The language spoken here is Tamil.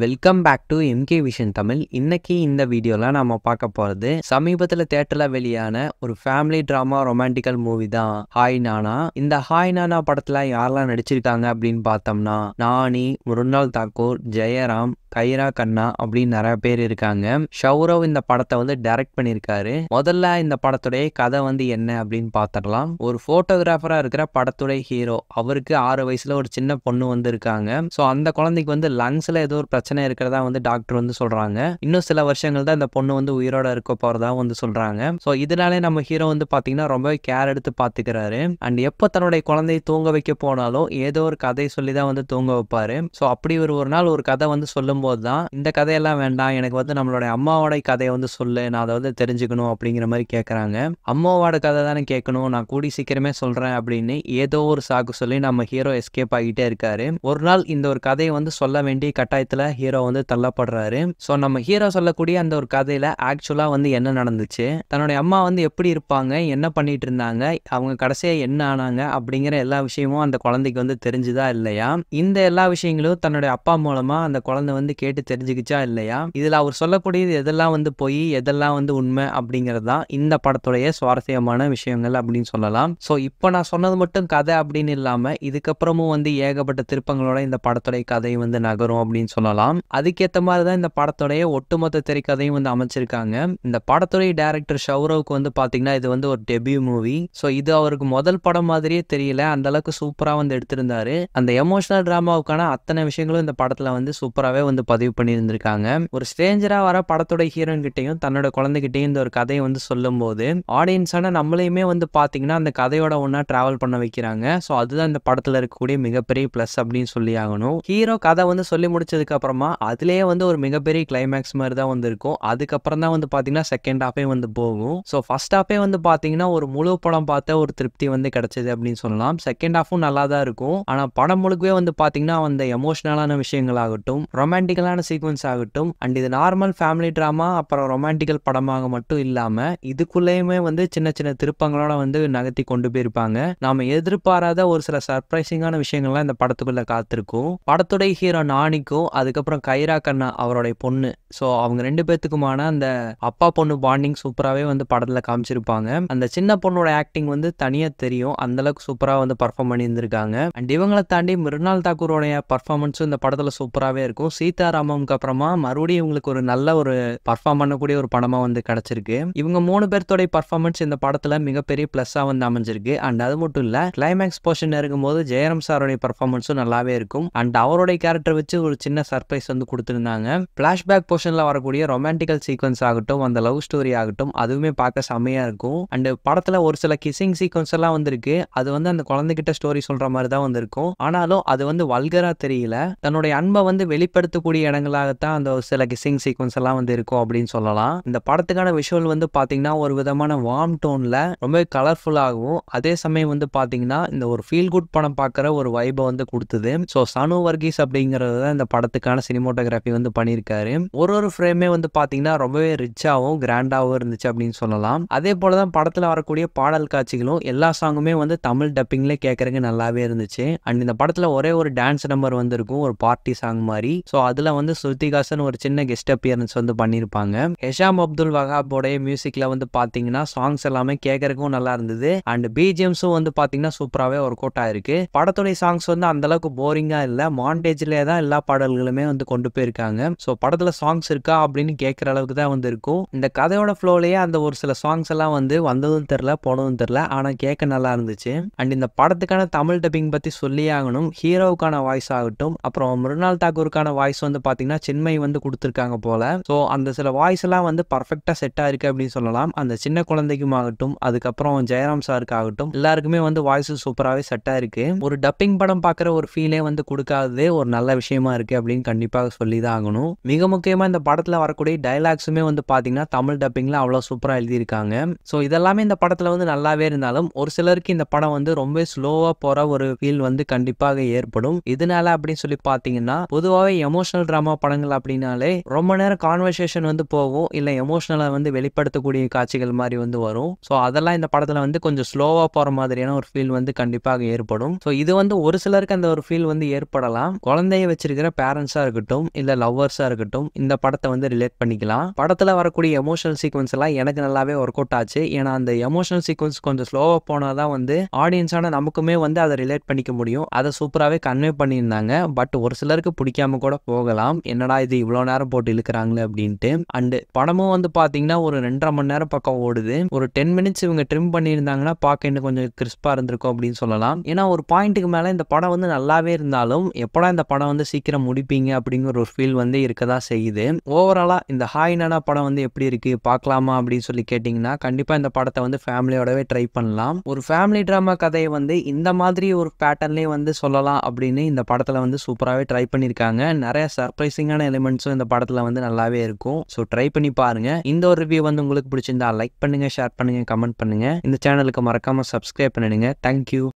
welcome back to MK vision Tamil இன்னைக்கு இந்த வீடியோவில் நம்ம பார்க்க போகிறது சமீபத்தில் தேட்டரில் வெளியான ஒரு ஃபேமிலி ட்ராமா ரொமான்டிக்கல் மூவி தான் ஹாய் நானா இந்த ஹாய் நானா படத்தில் யாரெல்லாம் நடிச்சிருக்காங்க அப்படின்னு பார்த்தோம்னா நானி முருநாள் தாக்கூர் ஜெயராம் கைரா கண்ணா அப்படின்னு நிறைய பேர் இருக்காங்க ஷௌரவ் இந்த படத்தை வந்து டைரக்ட் பண்ணியிருக்காரு முதல்ல இந்த படத்துடைய கதை வந்து என்ன அப்படின்னு பார்த்துடலாம் ஒரு ஃபோட்டோகிராஃபராக இருக்கிற படத்துடைய ஹீரோ அவருக்கு ஆறு வயசுல ஒரு சின்ன பொண்ணு வந்து இருக்காங்க ஸோ அந்த குழந்தைக்கு வந்து லங்ஸ்ல ஏதோ ஒரு பிரச்சனை இருக்கிறதா வந்து டாக்டர் வந்து சொல்றாங்க இன்னும் சில வருஷங்கள் தான் இந்த பொண்ணு வந்து உயிரோட இருக்க போறதா வந்து சொல்றாங்க ஸோ இதனாலே நம்ம ஹீரோ வந்து பார்த்தீங்கன்னா ரொம்ப கேர் எடுத்து பார்த்துக்கிறாரு அண்ட் எப்போ தன்னுடைய குழந்தையை தூங்க வைக்க போனாலும் ஏதோ ஒரு கதை சொல்லி தான் வந்து தூங்க வைப்பாரு ஸோ அப்படி ஒரு ஒரு நாள் ஒரு கதை வந்து சொல்லும் சொல்லும்போது தான் இந்த கதையெல்லாம் வேண்டாம் எனக்கு வந்து நம்மளோட அம்மாவோட கதையை வந்து சொல்லு நான் அதை வந்து தெரிஞ்சுக்கணும் அப்படிங்கிற மாதிரி கேட்குறாங்க அம்மாவோட கதை தானே கேட்கணும் நான் கூடி சீக்கிரமே சொல்கிறேன் அப்படின்னு ஏதோ ஒரு சாக்கு சொல்லி நம்ம ஹீரோ எஸ்கேப் ஆகிட்டே இருக்காரு ஒரு நாள் இந்த ஒரு கதையை வந்து சொல்ல வேண்டிய கட்டாயத்தில் ஹீரோ வந்து தள்ளப்படுறாரு ஸோ நம்ம ஹீரோ சொல்லக்கூடிய அந்த ஒரு கதையில் ஆக்சுவலாக வந்து என்ன நடந்துச்சு தன்னுடைய அம்மா வந்து எப்படி இருப்பாங்க என்ன பண்ணிட்டு இருந்தாங்க அவங்க கடைசியாக என்ன ஆனாங்க அப்படிங்கிற எல்லா விஷயமும் அந்த குழந்தைக்கு வந்து தெரிஞ்சுதா இல்லையா இந்த எல்லா விஷயங்களும் தன்னுடைய அப்பா மூலமாக அந்த குழந்தை வந்து வந்து கேட்டு தெரிஞ்சுக்கிச்சா இல்லையா இதில் அவர் சொல்லக்கூடியது எதெல்லாம் வந்து போய் எதெல்லாம் வந்து உண்மை அப்படிங்கிறது தான் இந்த படத்துடைய சுவாரஸ்யமான விஷயங்கள் அப்படின்னு சொல்லலாம் ஸோ இப்போ நான் சொன்னது மட்டும் கதை அப்படின்னு இல்லாமல் இதுக்கப்புறமும் வந்து ஏகப்பட்ட திருப்பங்களோட இந்த படத்துடைய கதை வந்து நகரும் அப்படின்னு சொல்லலாம் அதுக்கேற்ற மாதிரி தான் இந்த படத்துடைய ஒட்டுமொத்த திரைக்கதையும் வந்து அமைச்சிருக்காங்க இந்த படத்துடைய டேரக்டர் ஷௌரவுக்கு வந்து பார்த்தீங்கன்னா இது வந்து ஒரு டெபியூ மூவி ஸோ இது அவருக்கு முதல் படம் மாதிரியே தெரியல அந்த அளவுக்கு சூப்பராக வந்து எடுத்திருந்தாரு அந்த எமோஷனல் டிராமாவுக்கான அத்தனை விஷயங்களும் இந்த படத்தில் வந்து சூப்பராகவே வந்து வந்து பதிவு பண்ணியிருந்திருக்காங்க ஒரு ஸ்ட்ரேஞ்சராக வர படத்தோட ஹீரோயின் கிட்டையும் தன்னோட குழந்தைகிட்டையும் இந்த ஒரு கதையை வந்து சொல்லும் போது ஆடியன்ஸான நம்மளையுமே வந்து பார்த்தீங்கன்னா அந்த கதையோட ஒன்றா ட்ராவல் பண்ண வைக்கிறாங்க ஸோ அதுதான் இந்த படத்தில் இருக்கக்கூடிய மிகப்பெரிய ப்ளஸ் அப்படின்னு சொல்லி ஆகணும் ஹீரோ கதை வந்து சொல்லி முடிச்சதுக்கு அப்புறமா அதுலேயே வந்து ஒரு மிகப்பெரிய கிளைமேக்ஸ் மாதிரி தான் வந்து இருக்கும் அதுக்கப்புறம் தான் வந்து பார்த்தீங்கன்னா செகண்ட் ஹாஃபே வந்து போகும் ஸோ ஃபர்ஸ்ட் ஹாஃபே வந்து பார்த்தீங்கன்னா ஒரு முழு படம் பார்த்த ஒரு திருப்தி வந்து கிடைச்சது அப்படின்னு சொல்லலாம் செகண்ட் ஹாஃபும் நல்லா தான் இருக்கும் ஆனால் படம் முழுக்கவே வந்து பாத்தீங்கன்னா அந்த எமோஷனலான விஷயங்கள் ஆகட்டும் ரொமான்டிக் ரொமான்டிக்கலான சீக்வன்ஸ் ஆகட்டும் அண்ட் இது நார்மல் ஃபேமிலி ட்ராமா அப்புறம் ரொமான்டிக்கல் படமாக மட்டும் இல்லாமல் இதுக்குள்ளேயுமே வந்து சின்ன சின்ன திருப்பங்களோட வந்து நகர்த்தி கொண்டு போயிருப்பாங்க நாம எதிர்பாராத ஒரு சில சர்ப்ரைசிங்கான விஷயங்கள்லாம் இந்த படத்துக்குள்ள காத்திருக்கும் படத்துடைய ஹீரோ நானிக்கும் அதுக்கப்புறம் கைரா கண்ணா அவருடைய பொண்ணு ஸோ அவங்க ரெண்டு பேர்த்துக்குமான அந்த அப்பா பொண்ணு பாண்டிங் சூப்பராகவே வந்து படத்தில் காமிச்சிருப்பாங்க அந்த சின்ன பொண்ணோட ஆக்டிங் வந்து தனியாக தெரியும் அந்த அளவுக்கு சூப்பராக வந்து பர்ஃபார்ம் பண்ணியிருந்திருக்காங்க அண்ட் இவங்களை தாண்டி மிருனால் தாக்கூரோடைய பர்ஃபார்மன்ஸும் இந்த படத்தில் சூப்பராகவே இருக்கும் சீத் சீதாராமம்க்கு அப்புறமா மறுபடியும் இவங்களுக்கு ஒரு நல்ல ஒரு பர்ஃபார்ம் பண்ணக்கூடிய ஒரு படமாக வந்து கிடச்சிருக்கு இவங்க மூணு பேர்த்தோடைய பர்ஃபார்மன்ஸ் இந்த படத்தில் மிகப்பெரிய பிளஸ் வந்து அமைஞ்சிருக்கு அண்ட் அது மட்டும் இல்லை கிளைமேக்ஸ் போர்ஷன் இருக்கும் போது ஜெயராம் சாரோடைய பர்ஃபார்மன்ஸும் நல்லாவே இருக்கும் அண்ட் அவருடைய கேரக்டர் வச்சு ஒரு சின்ன சர்ப்ரைஸ் வந்து கொடுத்துருந்தாங்க பிளாஷ்பேக் போர்ஷனில் வரக்கூடிய ரொமான்டிக்கல் சீக்வன்ஸ் ஆகட்டும் அந்த லவ் ஸ்டோரி ஆகட்டும் அதுவுமே பார்க்க செம்மையாக இருக்கும் அண்ட் படத்தில் ஒரு சில கிசிங் சீக்வன்ஸ் எல்லாம் வந்திருக்கு அது வந்து அந்த குழந்தைகிட்ட ஸ்டோரி சொல்கிற மாதிரி தான் வந்திருக்கும் ஆனாலும் அது வந்து வல்கராக தெரியல தன்னுடைய அன்பை வந்து வெளிப்படுத்த இடங்களாக இடங்களாகத்தான் அந்த சில கிசிங் சீக்வன்ஸ் எல்லாம் வந்து இருக்கும் அப்படின்னு சொல்லலாம் இந்த படத்துக்கான விஷுவல் வந்து பார்த்தீங்கன்னா ஒரு விதமான வார்ம் டோனில் ரொம்ப கலர்ஃபுல்லாகவும் அதே சமயம் வந்து பார்த்தீங்கன்னா இந்த ஒரு ஃபீல் குட் படம் பார்க்குற ஒரு வைபை வந்து கொடுத்தது ஸோ சனு வர்கீஸ் அப்படிங்கிறது தான் இந்த படத்துக்கான சினிமோட்டோகிராஃபி வந்து பண்ணியிருக்காரு ஒரு ஒரு ஃப்ரேமே வந்து பார்த்தீங்கன்னா ரொம்பவே ரிச்சாகவும் கிராண்டாகவும் இருந்துச்சு அப்படின்னு சொல்லலாம் அதே போல தான் படத்தில் வரக்கூடிய பாடல் காட்சிகளும் எல்லா சாங்குமே வந்து தமிழ் டப்பிங்லேயே கேட்குறதுக்கு நல்லாவே இருந்துச்சு அண்ட் இந்த படத்தில் ஒரே ஒரு டான்ஸ் நம்பர் வந்திருக்கும் ஒரு பார்ட்டி சாங் மாதிரி ஸோ அதில் வந்து ஸ்ருத்திகாசன் ஒரு சின்ன கெஸ்ட் அப்பியரன்ஸ் வந்து பண்ணியிருப்பாங்க ஹெஷாம் அப்துல் வகாபோடைய மியூசிக்கில் வந்து பார்த்தீங்கன்னா சாங்ஸ் எல்லாமே கேட்கறக்கும் நல்லா இருந்தது அண்ட் பிஜிஎம்ஸும் வந்து பார்த்தீங்கன்னா சூப்பராகவே ஒர்க் அவுட் ஆயிருக்கு படத்துடைய சாங்ஸ் வந்து அந்த அளவுக்கு போரிங்காக இல்லை மாண்டேஜ்லேயே தான் எல்லா பாடல்களுமே வந்து கொண்டு போயிருக்காங்க ஸோ படத்தில் சாங்ஸ் இருக்கா அப்படின்னு கேட்குற அளவுக்கு தான் வந்து இருக்கும் இந்த கதையோட ஃப்ளோலேயே அந்த ஒரு சில சாங்ஸ் எல்லாம் வந்து வந்ததும் தெரில போனதும் தெரில ஆனால் கேட்க நல்லா இருந்துச்சு அண்ட் இந்த படத்துக்கான தமிழ் டப்பிங் பற்றி சொல்லி ஆகணும் ஹீரோவுக்கான வாய்ஸ் ஆகட்டும் அப்புறம் மிருனால் தாக்கூருக்கான வாய்ஸ் வாய்ஸ் வந்து பார்த்தீங்கன்னா சின்மை வந்து கொடுத்துருக்காங்க போல ஸோ அந்த சில வாய்ஸ் எல்லாம் வந்து பர்ஃபெக்டாக செட் ஆயிருக்கு அப்படின்னு சொல்லலாம் அந்த சின்ன குழந்தைக்கும் ஆகட்டும் அதுக்கப்புறம் ஜெயராம் சாருக்கு ஆகட்டும் எல்லாருக்குமே வந்து வாய்ஸ் சூப்பராகவே செட் ஆயிருக்கு ஒரு டப்பிங் படம் பார்க்குற ஒரு ஃபீலே வந்து கொடுக்காததே ஒரு நல்ல விஷயமா இருக்கு அப்படின்னு கண்டிப்பாக சொல்லி தான் ஆகணும் மிக முக்கியமாக இந்த படத்தில் வரக்கூடிய டைலாக்ஸுமே வந்து பார்த்தீங்கன்னா தமிழ் டப்பிங்கில் அவ்வளோ சூப்பராக எழுதியிருக்காங்க ஸோ இதெல்லாமே இந்த படத்தில் வந்து நல்லாவே இருந்தாலும் ஒரு சிலருக்கு இந்த படம் வந்து ரொம்ப ஸ்லோவாக போகிற ஒரு ஃபீல் வந்து கண்டிப்பாக ஏற்படும் இதனால அப்படின்னு சொல்லி பார்த்தீங்கன்னா பொதுவாகவே எமோஷன் எமோஷனல் ட்ராமா படங்கள் அப்படின்னாலே ரொம்ப நேரம் கான்வர்சேஷன் வந்து போகும் இல்லை எமோஷனலாக வந்து வெளிப்படுத்தக்கூடிய காட்சிகள் மாதிரி வந்து வரும் ஸோ அதெல்லாம் இந்த படத்தில் வந்து கொஞ்சம் ஸ்லோவாக போகிற மாதிரியான ஒரு ஃபீல் வந்து கண்டிப்பாக ஏற்படும் ஸோ இது வந்து ஒரு சிலருக்கு அந்த ஒரு ஃபீல் வந்து ஏற்படலாம் குழந்தைய வச்சிருக்கிற பேரண்ட்ஸாக இருக்கட்டும் இல்லை லவ்வர்ஸாக இருக்கட்டும் இந்த படத்தை வந்து ரிலேட் பண்ணிக்கலாம் படத்தில் வரக்கூடிய எமோஷனல் சீக்வன்ஸ் எல்லாம் எனக்கு நல்லாவே ஒர்க் அவுட் ஆச்சு ஏன்னா அந்த எமோஷனல் சீக்வன்ஸ் கொஞ்சம் ஸ்லோவாக போனால் தான் வந்து ஆடியன்ஸான நமக்குமே வந்து அதை ரிலேட் பண்ணிக்க முடியும் அதை சூப்பராகவே கன்வே பண்ணியிருந்தாங்க பட் ஒரு சிலருக்கு பிடிக்காம கூட போக போகலாம் என்னடா இது இவ்வளோ நேரம் போட்டு இழுக்கிறாங்களே அப்படின்ட்டு அண்டு படமும் வந்து பார்த்தீங்கன்னா ஒரு ரெண்டரை மணி நேரம் பக்கம் ஓடுது ஒரு டென் மினிட்ஸ் இவங்க ட்ரிம் பண்ணியிருந்தாங்கன்னா பார்க்க இன்னும் கொஞ்சம் கிறிஸ்பா இருந்திருக்கும் அப்படின்னு சொல்லலாம் ஏன்னா ஒரு பாயிண்ட்டுக்கு மேலே இந்த படம் வந்து நல்லாவே இருந்தாலும் எப்படா இந்த படம் வந்து சீக்கிரம் முடிப்பீங்க அப்படிங்கிற ஒரு ஃபீல் வந்து இருக்க தான் செய்யுது ஓவராலாக இந்த ஹாய் நானா படம் வந்து எப்படி இருக்குது பார்க்கலாமா அப்படின்னு சொல்லி கேட்டிங்கன்னா கண்டிப்பாக இந்த படத்தை வந்து ஃபேமிலியோடவே ட்ரை பண்ணலாம் ஒரு ஃபேமிலி ட்ராமா கதையை வந்து இந்த மாதிரி ஒரு பேட்டர்ன்லேயே வந்து சொல்லலாம் அப்படின்னு இந்த படத்தில் வந்து சூப்பராகவே ட்ரை பண்ணியிருக்காங்க நிறைய சர்ப்ரைசிங்கான எலிமெண்ட்ஸும் இந்த படத்தில் வந்து நல்லாவே இருக்கும் ஸோ ட்ரை பண்ணி பாருங்கள் இந்த ஒரு ரிவ்யூ வந்து உங்களுக்கு பிடிச்சிருந்தா லைக் பண்ணுங்கள் ஷேர் பண்ணுங்கள் கமெண்ட் பண்ணுங்கள் இந்த சேனலுக்கு மறக்காமல் சப்ஸ்கிரைப் பண்ணிடுங்க தேங்க்யூ